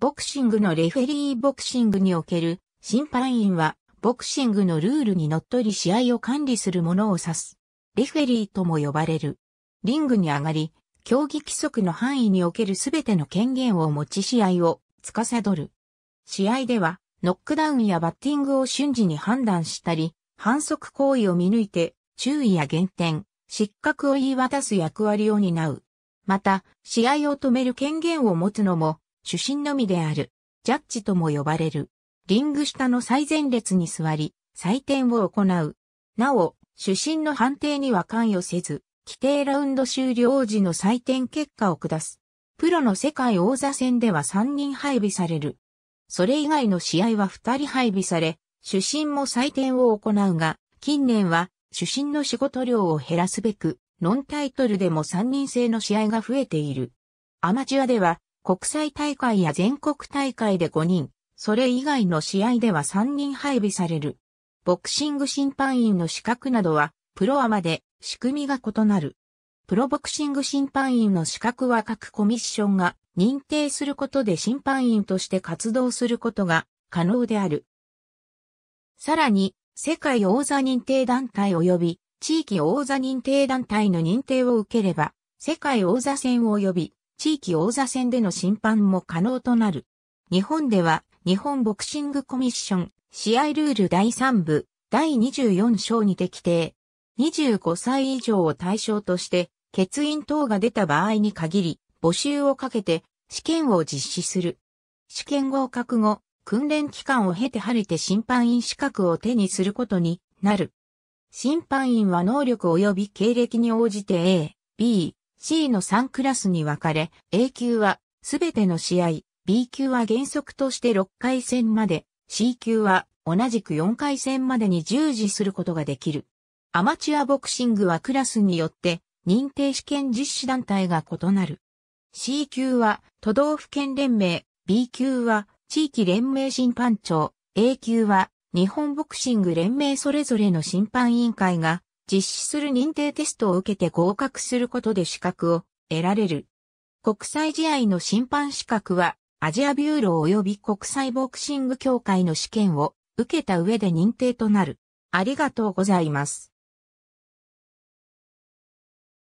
ボクシングのレフェリーボクシングにおける審判員はボクシングのルールにのっとり試合を管理する者を指す。レフェリーとも呼ばれる。リングに上がり、競技規則の範囲におけるすべての権限を持ち試合を司る。試合では、ノックダウンやバッティングを瞬時に判断したり、反則行為を見抜いて、注意や減点、失格を言い渡す役割を担う。また、試合を止める権限を持つのも、主審のみである、ジャッジとも呼ばれる。リング下の最前列に座り、採点を行う。なお、主審の判定には関与せず、規定ラウンド終了時の採点結果を下す。プロの世界王座戦では3人配備される。それ以外の試合は2人配備され、主審も採点を行うが、近年は主審の仕事量を減らすべく、ノンタイトルでも3人制の試合が増えている。アマチュアでは国際大会や全国大会で5人、それ以外の試合では3人配備される。ボクシング審判員の資格などは、プロアマで仕組みが異なる。プロボクシング審判員の資格は各コミッションが認定することで審判員として活動することが可能である。さらに、世界王座認定団体及び地域王座認定団体の認定を受ければ、世界王座戦及び地域王座戦での審判も可能となる。日本では、日本ボクシングコミッション、試合ルール第3部、第24章に適定。25歳以上を対象として、欠員等が出た場合に限り、募集をかけて、試験を実施する。試験合格後、訓練期間を経て晴れて審判員資格を手にすることになる。審判員は能力及び経歴に応じて A、B、C の3クラスに分かれ、A 級はすべての試合、B 級は原則として6回戦まで、C 級は同じく4回戦までに従事することができる。アマチュアボクシングはクラスによって認定試験実施団体が異なる。C 級は都道府県連盟、B 級は地域連盟審判長、A 級は日本ボクシング連盟それぞれの審判委員会が実施する認定テストを受けて合格することで資格を得られる。国際試合の審判資格は、アジアビューロー及び国際ボクシング協会の試験を受けた上で認定となる。ありがとうございます。